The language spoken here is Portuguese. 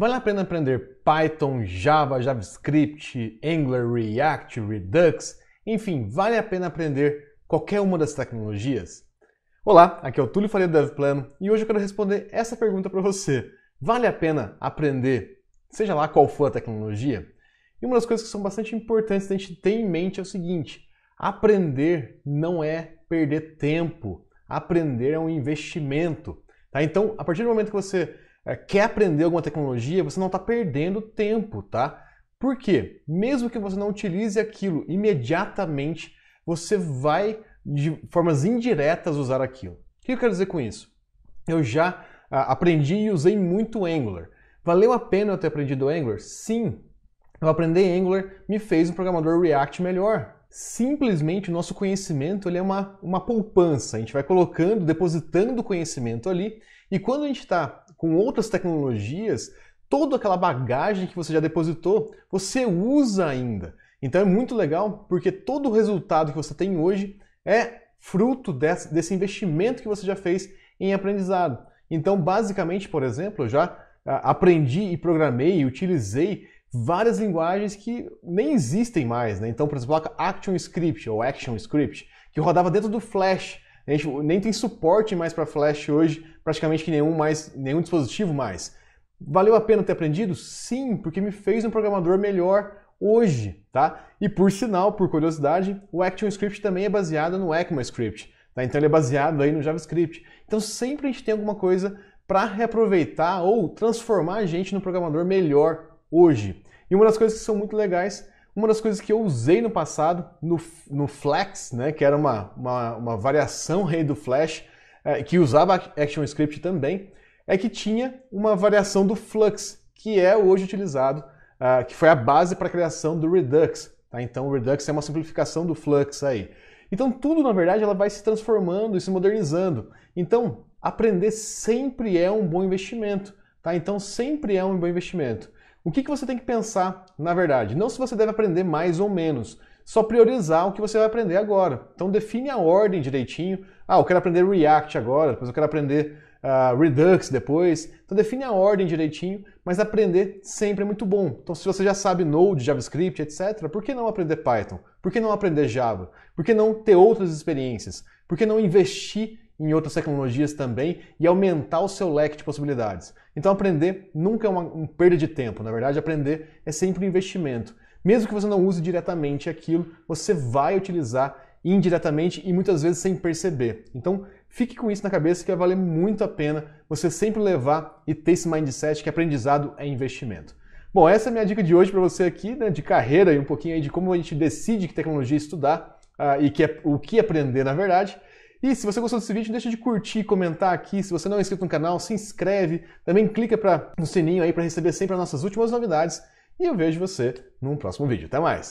Vale a pena aprender Python, Java, JavaScript, Angular, React, Redux? Enfim, vale a pena aprender qualquer uma das tecnologias? Olá, aqui é o Túlio Faria do DevPlano e hoje eu quero responder essa pergunta para você. Vale a pena aprender, seja lá qual for a tecnologia? E uma das coisas que são bastante importantes da gente ter em mente é o seguinte: aprender não é perder tempo, aprender é um investimento. Tá? Então, a partir do momento que você é, quer aprender alguma tecnologia, você não está perdendo tempo, tá? Porque mesmo que você não utilize aquilo imediatamente, você vai de formas indiretas usar aquilo. O que eu quero dizer com isso? Eu já ah, aprendi e usei muito Angular. Valeu a pena eu ter aprendido Angular? Sim. Eu aprendi Angular me fez um programador React melhor. Simplesmente o nosso conhecimento ele é uma, uma poupança. A gente vai colocando, depositando conhecimento ali, e quando a gente está com outras tecnologias, toda aquela bagagem que você já depositou, você usa ainda. Então é muito legal porque todo o resultado que você tem hoje é fruto desse, desse investimento que você já fez em aprendizado. Então, basicamente, por exemplo, eu já ah, aprendi e programei e utilizei várias linguagens que nem existem mais. Né? Então, por exemplo, ActionScript ou ActionScript, que rodava dentro do Flash. A gente nem tem suporte mais para flash hoje, praticamente que nenhum mais, nenhum dispositivo mais. Valeu a pena ter aprendido? Sim, porque me fez um programador melhor hoje, tá? E por sinal, por curiosidade, o ActionScript também é baseado no ECMAScript, tá? Então ele é baseado aí no JavaScript. Então sempre a gente tem alguma coisa para reaproveitar ou transformar a gente no programador melhor hoje. E uma das coisas que são muito legais uma das coisas que eu usei no passado, no, no Flex, né, que era uma, uma, uma variação rei do Flash, é, que usava ActionScript também, é que tinha uma variação do Flux, que é hoje utilizado, uh, que foi a base para a criação do Redux. Tá? Então o Redux é uma simplificação do Flux aí. Então tudo, na verdade, ela vai se transformando e se modernizando. Então, aprender sempre é um bom investimento. Tá? Então sempre é um bom investimento. O que, que você tem que pensar, na verdade? Não se você deve aprender mais ou menos, só priorizar o que você vai aprender agora. Então define a ordem direitinho. Ah, eu quero aprender React agora, depois eu quero aprender uh, Redux depois. Então define a ordem direitinho, mas aprender sempre é muito bom. Então se você já sabe Node, JavaScript, etc, por que não aprender Python? Por que não aprender Java? Por que não ter outras experiências? Por que não investir em outras tecnologias também e aumentar o seu leque de possibilidades. Então aprender nunca é uma, uma perda de tempo, na verdade aprender é sempre um investimento. Mesmo que você não use diretamente aquilo, você vai utilizar indiretamente e muitas vezes sem perceber. Então, fique com isso na cabeça que vai valer muito a pena você sempre levar e ter esse mindset que aprendizado é investimento. Bom, essa é a minha dica de hoje para você aqui, né, de carreira e um pouquinho aí de como a gente decide que tecnologia estudar uh, e que, é o que aprender, na verdade. E se você gostou desse vídeo, deixa de curtir, comentar aqui. Se você não é inscrito no canal, se inscreve. Também clica para no sininho aí para receber sempre as nossas últimas novidades. E eu vejo você num próximo vídeo. Até mais!